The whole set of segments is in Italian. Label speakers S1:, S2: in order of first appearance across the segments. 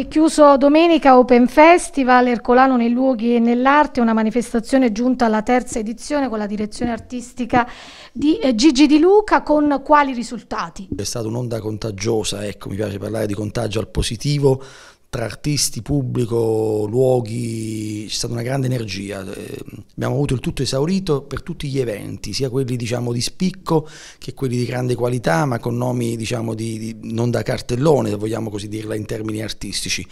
S1: Si è chiuso domenica Open Festival, Ercolano nei luoghi e nell'arte, una manifestazione giunta alla terza edizione con la direzione artistica di eh, Gigi Di Luca, con quali risultati?
S2: È stata un'onda contagiosa, ecco, mi piace parlare di contagio al positivo, tra artisti, pubblico, luoghi, c'è stata una grande energia. Eh, abbiamo avuto il tutto esaurito per tutti gli eventi, sia quelli diciamo, di spicco che quelli di grande qualità, ma con nomi diciamo, di, di, non da cartellone, se vogliamo così dirla in termini artistici.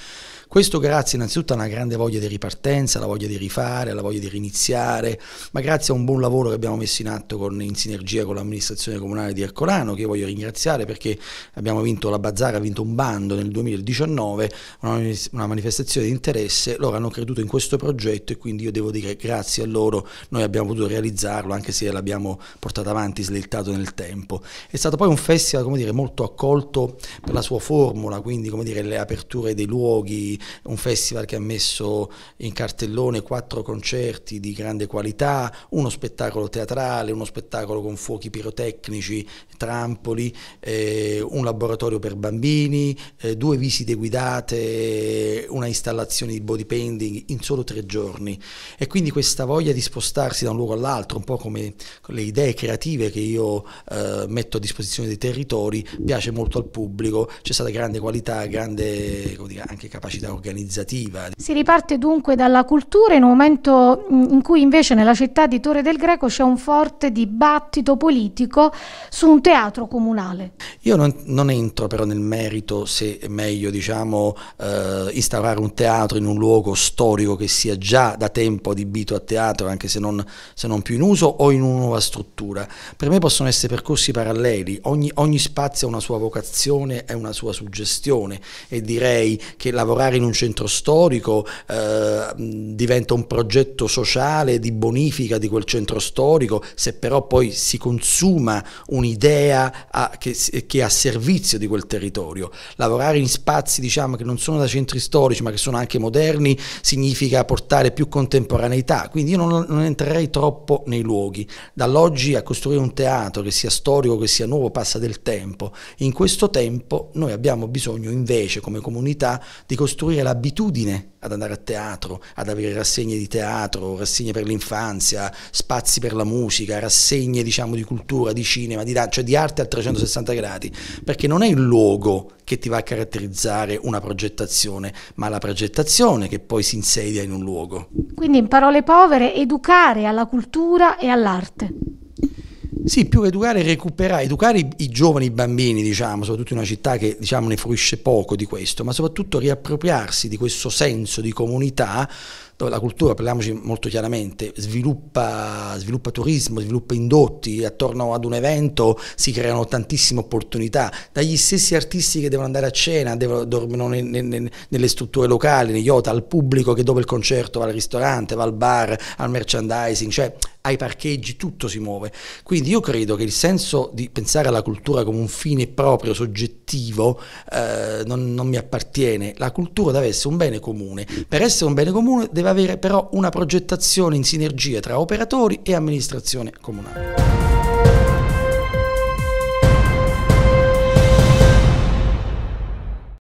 S2: Questo grazie innanzitutto a una grande voglia di ripartenza, alla voglia di rifare, alla voglia di riniziare, ma grazie a un buon lavoro che abbiamo messo in atto con, in sinergia con l'amministrazione comunale di Ercolano, che io voglio ringraziare perché abbiamo vinto la Bazzara, ha vinto un bando nel 2019, una una manifestazione di interesse, loro hanno creduto in questo progetto e quindi io devo dire grazie a loro noi abbiamo potuto realizzarlo anche se l'abbiamo portato avanti, slittato nel tempo. È stato poi un festival come dire, molto accolto per la sua formula, quindi come dire, le aperture dei luoghi, un festival che ha messo in cartellone quattro concerti di grande qualità, uno spettacolo teatrale, uno spettacolo con fuochi pirotecnici, trampoli, eh, un laboratorio per bambini, eh, due visite guidate eh, una installazione di body painting in solo tre giorni e quindi questa voglia di spostarsi da un luogo all'altro, un po' come le idee creative che io eh, metto a disposizione dei territori, piace molto al pubblico, c'è stata grande qualità, grande dire, anche capacità organizzativa. Si
S1: riparte dunque dalla cultura in un momento mm, in cui invece nella città di Torre del Greco c'è un forte dibattito politico su un teatro comunale.
S2: Io non, non entro però nel merito se è meglio diciamo eh, eh, instaurare un teatro in un luogo storico che sia già da tempo adibito a teatro, anche se non, se non più in uso, o in una nuova struttura. Per me possono essere percorsi paralleli, ogni, ogni spazio ha una sua vocazione e una sua suggestione e direi che lavorare in un centro storico eh, diventa un progetto sociale di bonifica di quel centro storico, se però poi si consuma un'idea che, che è a servizio di quel territorio. Lavorare in spazi diciamo, che non sono da centri storici ma che sono anche moderni significa portare più contemporaneità, quindi io non, non entrerei troppo nei luoghi. Dall'oggi a costruire un teatro che sia storico, che sia nuovo, passa del tempo. In questo tempo noi abbiamo bisogno invece come comunità di costruire l'abitudine ad andare a teatro, ad avere rassegne di teatro, rassegne per l'infanzia, spazi per la musica, rassegne diciamo, di cultura, di cinema, di, cioè di arte a 360 gradi, perché non è il luogo che ti va a caratterizzare una progettazione, ma la progettazione che poi si insedia in un luogo.
S1: Quindi in parole povere, educare alla cultura e all'arte.
S2: Sì, più che educare, recuperare, educare i, i, giovani, i bambini, diciamo, soprattutto in una città che diciamo, ne fruisce poco di questo, ma soprattutto riappropriarsi di questo senso di comunità dove la cultura, parliamoci molto chiaramente, sviluppa, sviluppa, turismo, sviluppa indotti, attorno ad un evento si creano tantissime opportunità, dagli stessi artisti che devono andare a cena, devono, dormono ne, ne, nelle strutture locali, negli hotel, al pubblico che dopo il concerto va al ristorante, va al bar, al merchandising, cioè ai parcheggi, tutto si muove. Quindi io credo che il senso di pensare alla cultura come un fine proprio, soggettivo, eh, non, non mi appartiene. La cultura deve essere un bene comune. Per essere un bene comune deve avere però una progettazione in sinergia tra operatori e amministrazione comunale.